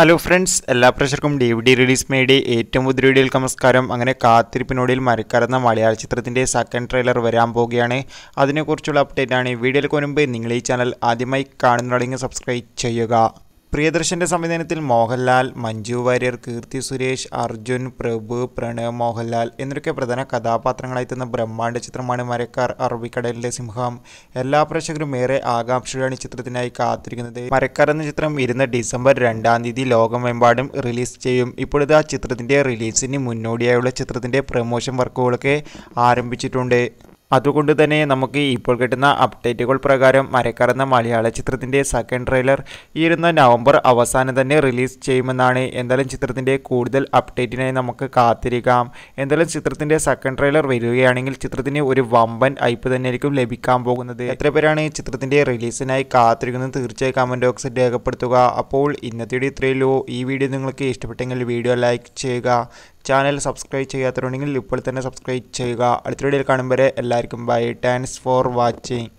hello friends എല്ലാ പ്രേക്ഷർക്കും D V D release മേഡി ഏറ്റവും പുതിയ വീഡിയോയിൽ നമസ്കാരം അങ്ങനെ കാത്തിരിപ്പിനോടിയിൽ മരക്കാരെന്ന മലയാള ചിത്രത്തിൻ്റെ സെക്കൻഡ് ട്രെയിലർ വരാൻ പോവുകയാണ് അതിനെക്കുറിച്ചുള്ള അപ്ഡേറ്റാണ് വീഡിയോയിൽ മുൻപ് നിങ്ങൾ ഈ ചാനൽ ആദ്യമായി കാണുന്നതാണെങ്കിൽ സബ്സ്ക്രൈബ് ചെയ്യുക പ്രിയദർശൻ്റെ സംവിധാനത്തിൽ മോഹൻലാൽ മഞ്ജു വാര്യർ കീർത്തി സുരേഷ് അർജുൻ പ്രഭു പ്രണവ് മോഹൻലാൽ എന്നിവരൊക്കെ പ്രധാന തന്ന ബ്രഹ്മാണ്ഡ ചിത്രമാണ് മരക്കാർ അറബിക്കടലിലെ സിംഹം എല്ലാ പ്രേക്ഷകരും ഏറെ ആകാംക്ഷയാണ് ചിത്രത്തിനായി കാത്തിരിക്കുന്നത് മരക്കാർ എന്ന ചിത്രം ഇരുന്ന ഡിസംബർ രണ്ടാം തീയതി ലോകമെമ്പാടും റിലീസ് ചെയ്യും ഇപ്പോഴത്തെ ആ ചിത്രത്തിൻ്റെ റിലീസിന് മുന്നോടിയായുള്ള ചിത്രത്തിൻ്റെ പ്രൊമോഷൻ വർക്കുകളൊക്കെ ആരംഭിച്ചിട്ടുണ്ട് അതുകൊണ്ട് തന്നെ നമുക്ക് ഇപ്പോൾ കിട്ടുന്ന അപ്ഡേറ്റുകൾ പ്രകാരം മരക്കറന്ന മലയാള ചിത്രത്തിൻ്റെ സെക്കൻഡ് ട്രെയിലർ ഈ വരുന്ന നവംബർ അവസാനം തന്നെ റിലീസ് ചെയ്യുമെന്നാണ് എന്തായാലും ചിത്രത്തിൻ്റെ കൂടുതൽ അപ്ഡേറ്റിനായി നമുക്ക് കാത്തിരിക്കാം എന്തായാലും ചിത്രത്തിൻ്റെ സെക്കൻഡ് ട്രെയിലർ വരികയാണെങ്കിൽ ചിത്രത്തിന് ഒരു വമ്പൻ ഐപ്പ് തന്നെയായിരിക്കും ലഭിക്കാൻ പോകുന്നത് എത്ര പേരാണ് ചിത്രത്തിൻ്റെ റിലീസിനായി കാത്തിരിക്കുന്നത് തീർച്ചയായും കമൻറ്റ് ബോക്സിൽ രേഖപ്പെടുത്തുക അപ്പോൾ ഇന്നത്തെ വീഡിയോ ഇത്രയല്ലോ ഈ വീഡിയോ നിങ്ങൾക്ക് ഇഷ്ടപ്പെട്ടെങ്കിൽ വീഡിയോ ലൈക്ക് ചെയ്യുക ചാനൽ സബ്സ്ക്രൈബ് ചെയ്യാത്തവരുണ്ടെങ്കിൽ ഇപ്പോൾ തന്നെ സബ്സ്ക്രൈബ് ചെയ്യുക അടുത്ത വീഡിയോയിൽ കാണുമ്പോൾ എല്ലാവർക്കും ബൈ താങ്ക്സ് ഫോർ വാച്ചിങ്